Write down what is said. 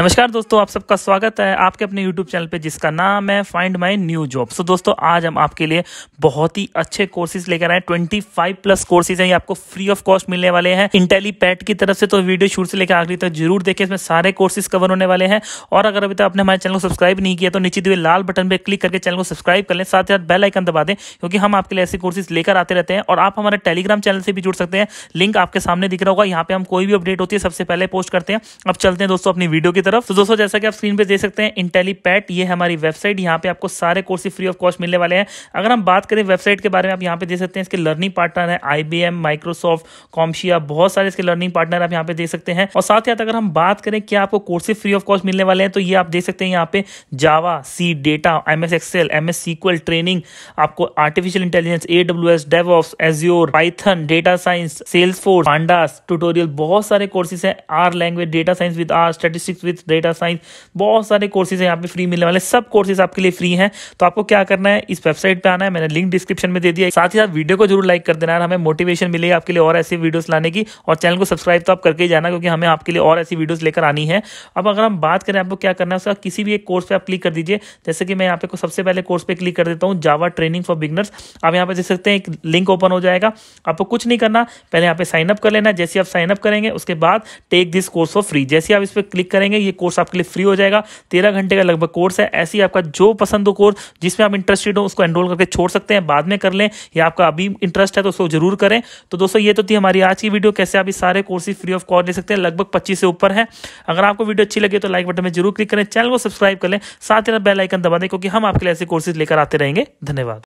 नमस्कार दोस्तों आप सबका स्वागत है आपके अपने YouTube चैनल पे जिसका नाम है find my new job so दोस्तों आज हम आपके लिए बहुत ही अच्छे कोर्सेज लेकर आए 25 प्लस कोर्सेज हैं ये आपको फ्री ऑफ कॉस्ट मिलने वाले हैं इंटेली पैट की तरफ से तो वीडियो शुरू से लेकर आखिरी तक तो जरूर देखें इसमें सारे कोर्सेज कवर होने वाले हैं और अगर अभी तक आपने हमारे चैनल को सब्सक्राइब नहीं किया तो नीचे दिए लाल बटन पर क्लिक करके चैनल को सब्सक्राइब कर लें साथ ही साथ बेल आइकन दबा दें क्योंकि हम आपके लिए ऐसे कोर्सेज लेकर आते रहते हैं और आप हमारे टेलीग्राम चैनल से भी जुड़ सकते हैं लिंक आपके सामने दिख रहा होगा यहाँ पे हम कोई भी अपडेट होती है सबसे पहले पोस्ट करते हैं अब चलते हैं दोस्तों अपनी वीडियो के की तरफ तो दोस्तों जैसा कि आप स्क्रीन पे देख सकते हैं इंटेलीपैट ये हमारी वेबसाइट यहाँ पे आपको सारे कोर्सेज फ्री ऑफ कॉस्ट मिलने वाले हैं अगर हम बात करें वेबसाइट के बारे में आप यहाँ पे देख सकते हैं इसके लर्निंग पार्टनर है आईबीएम माइक्रोसॉफ्ट कॉम्शिया बहुत सारे इसके लर्निंग पार्टनर आप यहाँ पे देख सकते हैं और साथ ही अगर हम बात करें कि आपको कोर्सेज फ्री ऑफ कॉस्ट मिलने वाले हैं तो ये आप देख सकते हैं यहाँ पे Java C data M S Excel M S SQL training आपको artificial intelligence A W S DevOps Azure Python data science Salesforce pandas tutorial बहुत सारे कोर्सेज हैं R language data science with R statistics with data science बहुत सारे courses हैं यहाँ पे free मिलने वाले सब कोर्सेज आपके लिए फ्री हैं तो आपको क्या करना है इस वेबसाइट पे आना है मैंने लिंक डिस्क्रिप्शन में दे दिया साथ ही साथ वीडियो को जरूर लाइक कर देना हमें मोटिवेशन मिलेगी आपके लिए और ऐसी वीडियोज लाने की और चैनल को सब्सक्राइब तो आप करके ही जाना क्योंकि हमें आपके लिए और ऐसी वीडियोज लेकर आनी है अब अगर हम बात करें आपको क्या करना है उसका किसी भी एक कोर्स पर आप क्लिक कर दीजिए जैसे कि मैं यहाँ पे सबसे पहले कोर्स पर क्लिक कर देता हूँ जावा ट्रेनिंग फॉर बिगनर्स आप यहाँ पर देख सकते हैं एक लिंक ओपन हो जाएगा आपको कुछ नहीं करना पहले यहाँ पे साइनअप कर लेना जैसे आप साइनअप करेंगे उसके बाद take this course for free जैसे आप इस पर क्लिक करेंगे ये कोर्स आपके लिए फ्री हो जाएगा तेरह घंटे का लगभग कोर्स है ऐसी आपका जो पसंद हो कोर्स जिसमें आप इंटरेस्टेड हो उसको एनरोल करके छोड़ सकते हैं बाद में कर लें या आपका अभी इंटरेस्ट है तो उसको जरूर करें तो दोस्तों ये तो थी हमारी आज की वीडियो कैसे आप इस सारे कोर्सेज फ्री ऑफ कॉस्ट ले सकते हैं लगभग पच्चीस से ऊपर है अगर आपको वीडियो अच्छी लगे तो लाइक बटन में जरूर क्लिक करें चैनल को सब्सक्राइब करें साथ ही बेल आइकन दबा दें क्योंकि हम आपके लिए ऐसे कोर्सेज लेकर आते रहेंगे धन्यवाद